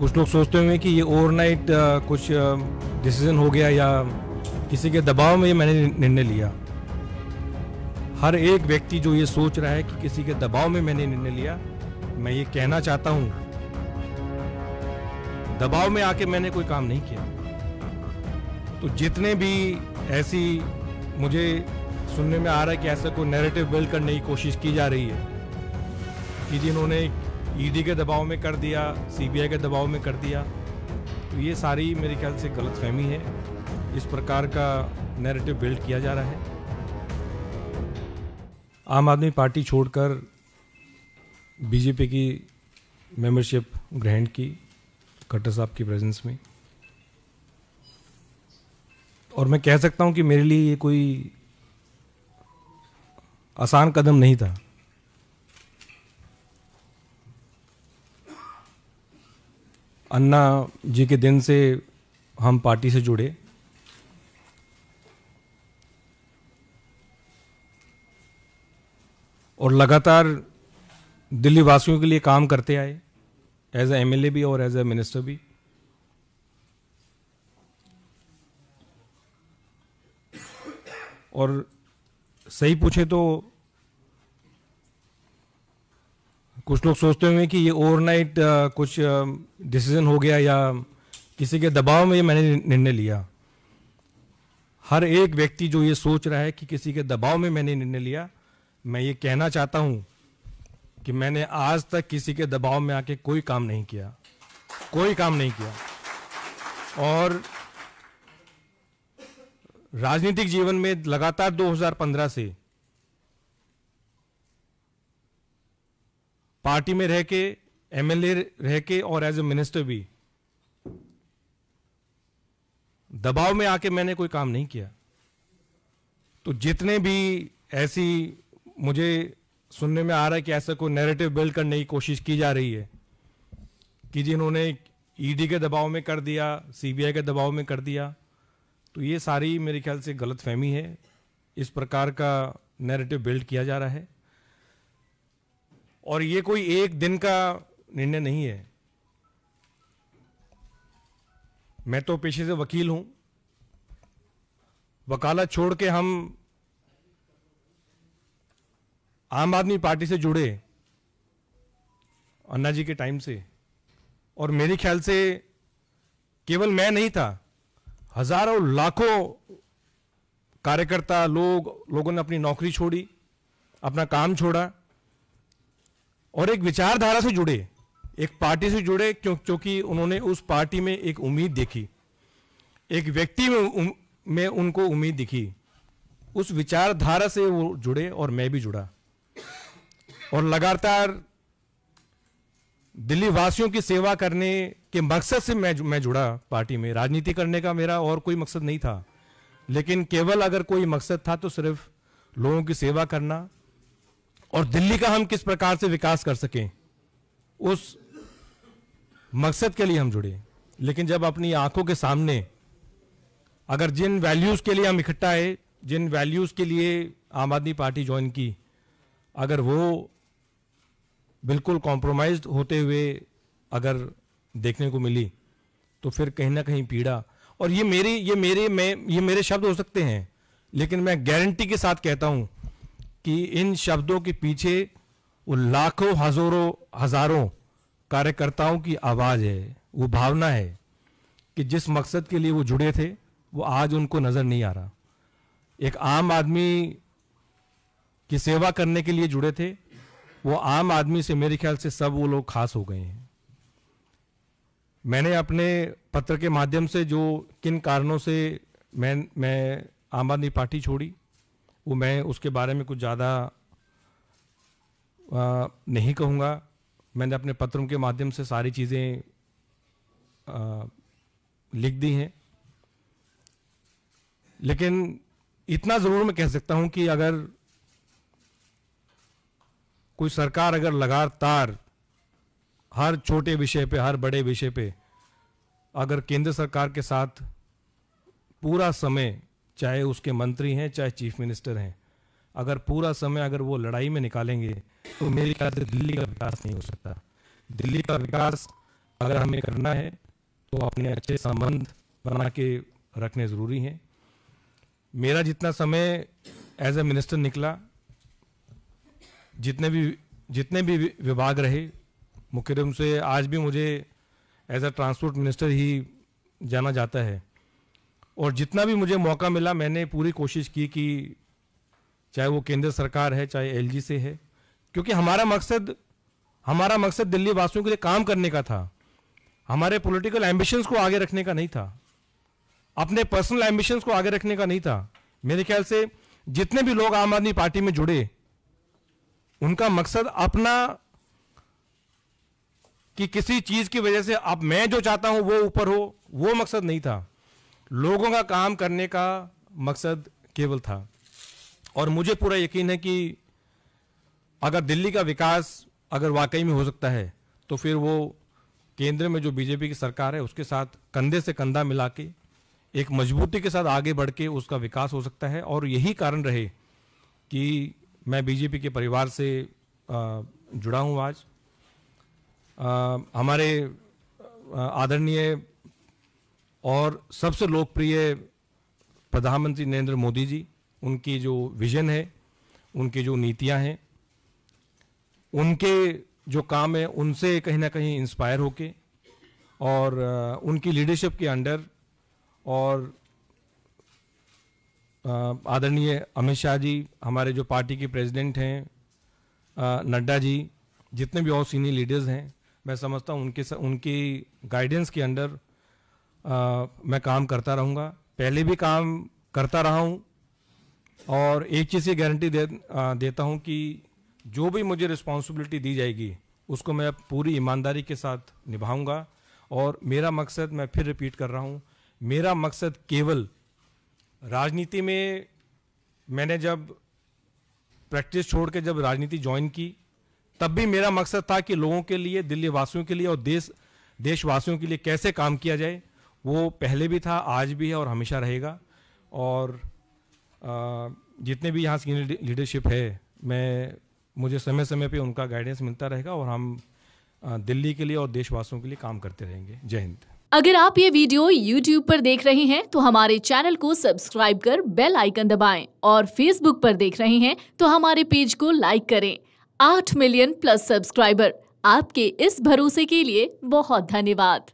कुछ लोग सोचते होंगे कि ये ओवरनाइट कुछ डिसीजन हो गया या किसी के दबाव में ये मैंने निर्णय लिया हर एक व्यक्ति जो ये सोच रहा है कि किसी के दबाव में मैंने निर्णय लिया मैं ये कहना चाहता हूँ दबाव में आके मैंने कोई काम नहीं किया तो जितने भी ऐसी मुझे सुनने में आ रहा है कि ऐसा कोई नैरेटिव बिल्ड करने की कोशिश की जा रही है कि जिन्होंने ईडी e के दबाव में कर दिया सीबीआई के दबाव में कर दिया तो ये सारी मेरे ख्याल से गलत फहमी है इस प्रकार का नैरेटिव बिल्ड किया जा रहा है आम आदमी पार्टी छोड़कर बीजेपी की मेंबरशिप ग्रहण की खट्टर साहब की प्रेजेंस में और मैं कह सकता हूं कि मेरे लिए ये कोई आसान कदम नहीं था अन्ना जी के दिन से हम पार्टी से जुड़े और लगातार दिल्ली वासियों के लिए काम करते आए एज ए एमएलए भी और एज ए मिनिस्टर भी और सही पूछे तो कुछ लोग सोचते होंगे कि ये ओवरनाइट कुछ डिसीजन हो गया या किसी के दबाव में ये मैंने निर्णय लिया हर एक व्यक्ति जो ये सोच रहा है कि किसी के दबाव में मैंने निर्णय लिया मैं ये कहना चाहता हूं कि मैंने आज तक किसी के दबाव में आके कोई काम नहीं किया कोई काम नहीं किया और राजनीतिक जीवन में लगातार 2015 से पार्टी में रह के एमएलए रह के और एज ए मिनिस्टर भी दबाव में आके मैंने कोई काम नहीं किया तो जितने भी ऐसी मुझे सुनने में आ रहा है कि ऐसा कोई नैरेटिव बिल्ड करने की कोशिश की जा रही है कि जिन्होंने ईडी e के दबाव में कर दिया सीबीआई के दबाव में कर दिया तो ये सारी मेरे ख्याल से गलतफहमी है इस प्रकार का नैरेटिव बिल्ड किया जा रहा है और ये कोई एक दिन का निर्णय नहीं है मैं तो पेशे से वकील हूं वकालत छोड़ के हम आम आदमी पार्टी से जुड़े अन्ना जी के टाइम से और मेरे ख्याल से केवल मैं नहीं था हजारों लाखों कार्यकर्ता लोग लोगों ने अपनी नौकरी छोड़ी अपना काम छोड़ा और एक विचारधारा से जुड़े एक पार्टी से जुड़े क्यों क्योंकि उन्होंने उस पार्टी में एक उम्मीद देखी एक व्यक्ति में उम, में उनको उम्मीद दिखी उस विचारधारा से वो जुड़े और मैं भी जुड़ा और लगातार दिल्ली वासियों की सेवा करने के मकसद से मैं मैं जुड़ा पार्टी में राजनीति करने का मेरा और कोई मकसद नहीं था लेकिन केवल अगर कोई मकसद था तो सिर्फ लोगों की सेवा करना और दिल्ली का हम किस प्रकार से विकास कर सकें उस मकसद के लिए हम जुड़े लेकिन जब अपनी आंखों के सामने अगर जिन वैल्यूज़ के लिए हम इकट्ठा है जिन वैल्यूज़ के लिए आम आदमी पार्टी ज्वाइन की अगर वो बिल्कुल कॉम्प्रोमाइज होते हुए अगर देखने को मिली तो फिर कहीं ना कहीं पीड़ा और ये मेरी ये मेरे मैं ये मेरे शब्द हो सकते हैं लेकिन मैं गारंटी के साथ कहता हूँ कि इन शब्दों के पीछे वो लाखों हजारों हजारों कार्यकर्ताओं की आवाज़ है वो भावना है कि जिस मकसद के लिए वो जुड़े थे वो आज उनको नज़र नहीं आ रहा एक आम आदमी की सेवा करने के लिए जुड़े थे वो आम आदमी से मेरे ख्याल से सब वो लोग खास हो गए हैं मैंने अपने पत्र के माध्यम से जो किन कारणों से मैं मैं आम आदमी पार्टी छोड़ी वो मैं उसके बारे में कुछ ज़्यादा नहीं कहूँगा मैंने अपने पत्रों के माध्यम से सारी चीज़ें लिख दी हैं लेकिन इतना ज़रूर मैं कह सकता हूँ कि अगर कोई सरकार अगर लगातार हर छोटे विषय पे हर बड़े विषय पे अगर केंद्र सरकार के साथ पूरा समय चाहे उसके मंत्री हैं चाहे चीफ मिनिस्टर हैं अगर पूरा समय अगर वो लड़ाई में निकालेंगे तो मेरे ख्याल से दिल्ली का विकास नहीं हो सकता दिल्ली का विकास अगर हमें करना है तो अपने अच्छे संबंध बना के रखने ज़रूरी हैं मेरा जितना समय एज ए मिनिस्टर निकला जितने भी जितने भी विभाग रहे मुख्य रूप से आज भी मुझे एज ए ट्रांसपोर्ट मिनिस्टर ही जाना जाता है और जितना भी मुझे मौका मिला मैंने पूरी कोशिश की कि चाहे वो केंद्र सरकार है चाहे एलजी से है क्योंकि हमारा मकसद हमारा मकसद दिल्ली वासियों के लिए काम करने का था हमारे पॉलिटिकल एम्बिशंस को आगे रखने का नहीं था अपने पर्सनल एम्बिशंस को आगे रखने का नहीं था मेरे ख्याल से जितने भी लोग आम आदमी पार्टी में जुड़े उनका मकसद अपना कि किसी चीज की वजह से अब मैं जो चाहता हूं वो ऊपर हो वो मकसद नहीं था लोगों का काम करने का मकसद केवल था और मुझे पूरा यकीन है कि अगर दिल्ली का विकास अगर वाकई में हो सकता है तो फिर वो केंद्र में जो बीजेपी की सरकार है उसके साथ कंधे से कंधा मिला के एक मजबूती के साथ आगे बढ़ के उसका विकास हो सकता है और यही कारण रहे कि मैं बीजेपी के परिवार से जुड़ा हूँ आज आ, हमारे आदरणीय और सबसे लोकप्रिय प्रधानमंत्री नरेंद्र मोदी जी उनकी जो विजन है उनकी जो नीतियां हैं उनके जो काम है उनसे कहीं ना कहीं इंस्पायर होके और उनकी लीडरशिप के अंडर और आदरणीय अमित शाह जी हमारे जो पार्टी के प्रेसिडेंट हैं नड्डा जी जितने भी और सीनियर लीडर्स हैं मैं समझता हूँ उनके उनकी गाइडेंस के अंडर आ, मैं काम करता रहूँगा पहले भी काम करता रहा हूँ और एक चीज़ की गारंटी दे आ, देता हूँ कि जो भी मुझे रिस्पॉन्सिबिलिटी दी जाएगी उसको मैं पूरी ईमानदारी के साथ निभाऊंगा और मेरा मकसद मैं फिर रिपीट कर रहा हूँ मेरा मकसद केवल राजनीति में मैंने जब प्रैक्टिस छोड़ के जब राजनीति ज्वाइन की तब भी मेरा मकसद था कि लोगों के लिए दिल्ली वासियों के लिए और देश देशवासियों के लिए कैसे काम किया जाए वो पहले भी था आज भी है और हमेशा रहेगा और आ, जितने भी यहाँ सीनियर लीडरशिप है मैं मुझे समय समय पे उनका गाइडेंस मिलता रहेगा और हम दिल्ली के लिए और देशवासियों के लिए काम करते रहेंगे जय हिंद अगर आप ये वीडियो YouTube पर देख रहे हैं तो हमारे चैनल को सब्सक्राइब कर बेल आइकन दबाएं और Facebook पर देख रहे हैं तो हमारे पेज को लाइक करें आठ मिलियन प्लस सब्सक्राइबर आपके इस भरोसे के लिए बहुत धन्यवाद